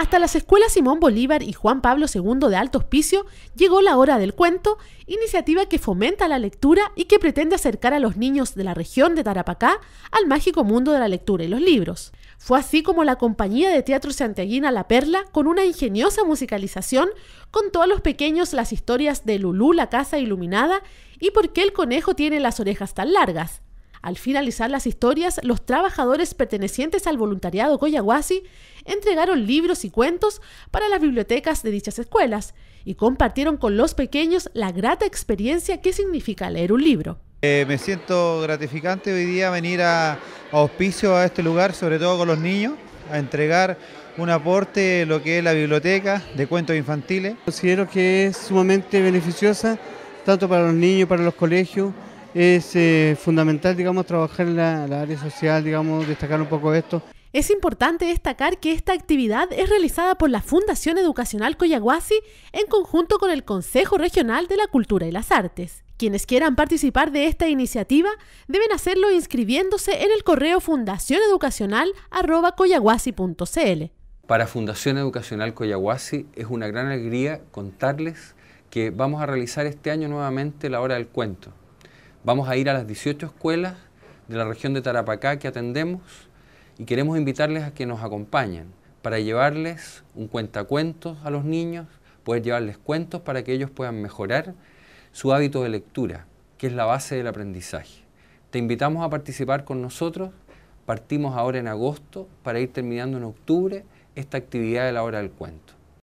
Hasta las escuelas Simón Bolívar y Juan Pablo II de Alto Hospicio llegó la hora del cuento, iniciativa que fomenta la lectura y que pretende acercar a los niños de la región de Tarapacá al mágico mundo de la lectura y los libros. Fue así como la compañía de teatro santiaguina La Perla, con una ingeniosa musicalización, contó a los pequeños las historias de Lulú, la casa iluminada, y por qué el conejo tiene las orejas tan largas, al finalizar las historias, los trabajadores pertenecientes al voluntariado Coyahuasi entregaron libros y cuentos para las bibliotecas de dichas escuelas y compartieron con los pequeños la grata experiencia que significa leer un libro. Eh, me siento gratificante hoy día venir a, a auspicio a este lugar, sobre todo con los niños, a entregar un aporte lo que es la biblioteca de cuentos infantiles. Considero que es sumamente beneficiosa, tanto para los niños, para los colegios, es eh, fundamental, digamos, trabajar en la, área social, digamos, destacar un poco esto. Es importante destacar que esta actividad es realizada por la Fundación Educacional Coyaguasi en conjunto con el Consejo Regional de la Cultura y las Artes. Quienes quieran participar de esta iniciativa deben hacerlo inscribiéndose en el correo fundacioneducacional.coyahuasi.cl. Para Fundación Educacional Coyahuasi es una gran alegría contarles que vamos a realizar este año nuevamente la Hora del Cuento. Vamos a ir a las 18 escuelas de la región de Tarapacá que atendemos y queremos invitarles a que nos acompañen para llevarles un cuentacuentos a los niños, poder llevarles cuentos para que ellos puedan mejorar su hábito de lectura, que es la base del aprendizaje. Te invitamos a participar con nosotros, partimos ahora en agosto para ir terminando en octubre esta actividad de la hora del cuento.